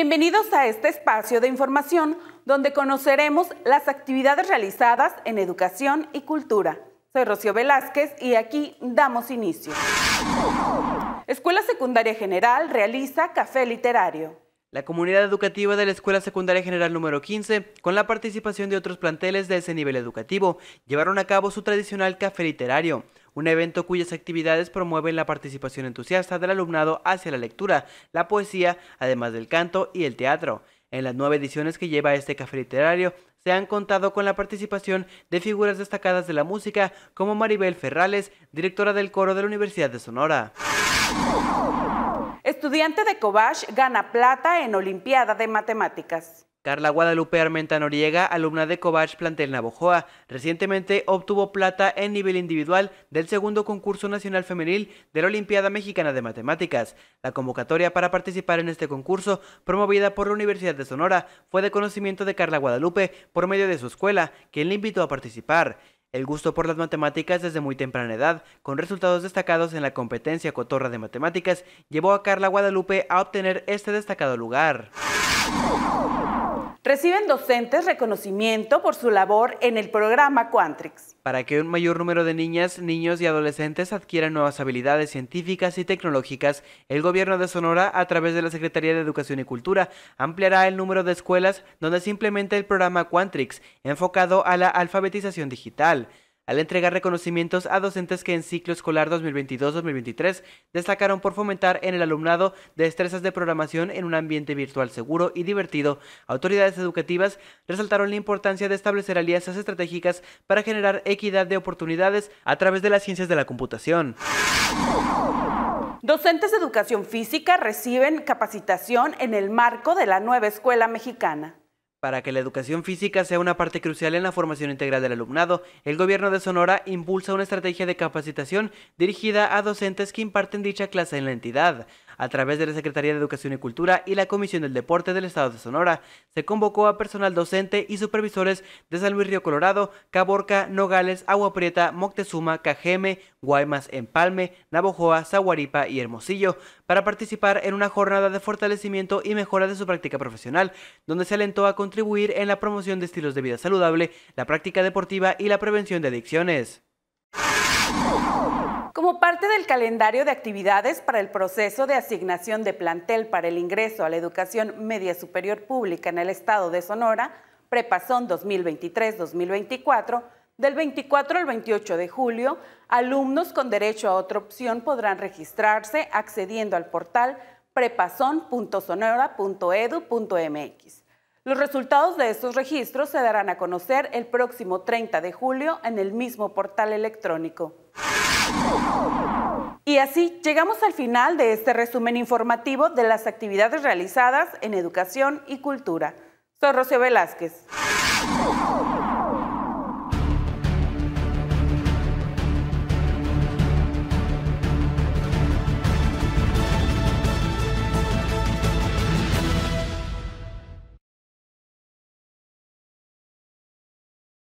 Bienvenidos a este espacio de información donde conoceremos las actividades realizadas en educación y cultura. Soy Rocío Velázquez y aquí damos inicio. Escuela Secundaria General realiza café literario. La comunidad educativa de la Escuela Secundaria General número 15, con la participación de otros planteles de ese nivel educativo, llevaron a cabo su tradicional café literario, un evento cuyas actividades promueven la participación entusiasta del alumnado hacia la lectura, la poesía, además del canto y el teatro. En las nueve ediciones que lleva este café literario, se han contado con la participación de figuras destacadas de la música como Maribel Ferrales, directora del coro de la Universidad de Sonora. Estudiante de Cobach gana plata en Olimpiada de Matemáticas. Carla Guadalupe Armenta Noriega, alumna de Cobach, Plantel Navojoa, recientemente obtuvo plata en nivel individual del segundo concurso nacional femenil de la Olimpiada Mexicana de Matemáticas. La convocatoria para participar en este concurso, promovida por la Universidad de Sonora, fue de conocimiento de Carla Guadalupe por medio de su escuela, quien le invitó a participar. El gusto por las matemáticas desde muy temprana edad, con resultados destacados en la competencia cotorra de matemáticas, llevó a Carla Guadalupe a obtener este destacado lugar. Reciben docentes reconocimiento por su labor en el programa Quantrix. Para que un mayor número de niñas, niños y adolescentes adquieran nuevas habilidades científicas y tecnológicas, el gobierno de Sonora, a través de la Secretaría de Educación y Cultura, ampliará el número de escuelas donde se implementa el programa Quantrix, enfocado a la alfabetización digital al entregar reconocimientos a docentes que en ciclo escolar 2022-2023 destacaron por fomentar en el alumnado destrezas de programación en un ambiente virtual seguro y divertido. Autoridades educativas resaltaron la importancia de establecer alianzas estratégicas para generar equidad de oportunidades a través de las ciencias de la computación. Docentes de educación física reciben capacitación en el marco de la nueva escuela mexicana. Para que la educación física sea una parte crucial en la formación integral del alumnado, el gobierno de Sonora impulsa una estrategia de capacitación dirigida a docentes que imparten dicha clase en la entidad a través de la Secretaría de Educación y Cultura y la Comisión del Deporte del Estado de Sonora, se convocó a personal docente y supervisores de San Luis Río Colorado, Caborca, Nogales, Agua Prieta, Moctezuma, Cajeme, Guaymas, Empalme, Navojoa, Zaguaripa y Hermosillo para participar en una jornada de fortalecimiento y mejora de su práctica profesional, donde se alentó a contribuir en la promoción de estilos de vida saludable, la práctica deportiva y la prevención de adicciones. Como parte del calendario de actividades para el proceso de asignación de plantel para el ingreso a la educación media superior pública en el estado de Sonora, Prepasón 2023-2024, del 24 al 28 de julio, alumnos con derecho a otra opción podrán registrarse accediendo al portal prepasón.sonora.edu.mx. Los resultados de estos registros se darán a conocer el próximo 30 de julio en el mismo portal electrónico. Y así llegamos al final de este resumen informativo de las actividades realizadas en educación y cultura. Soy Rocio Velázquez.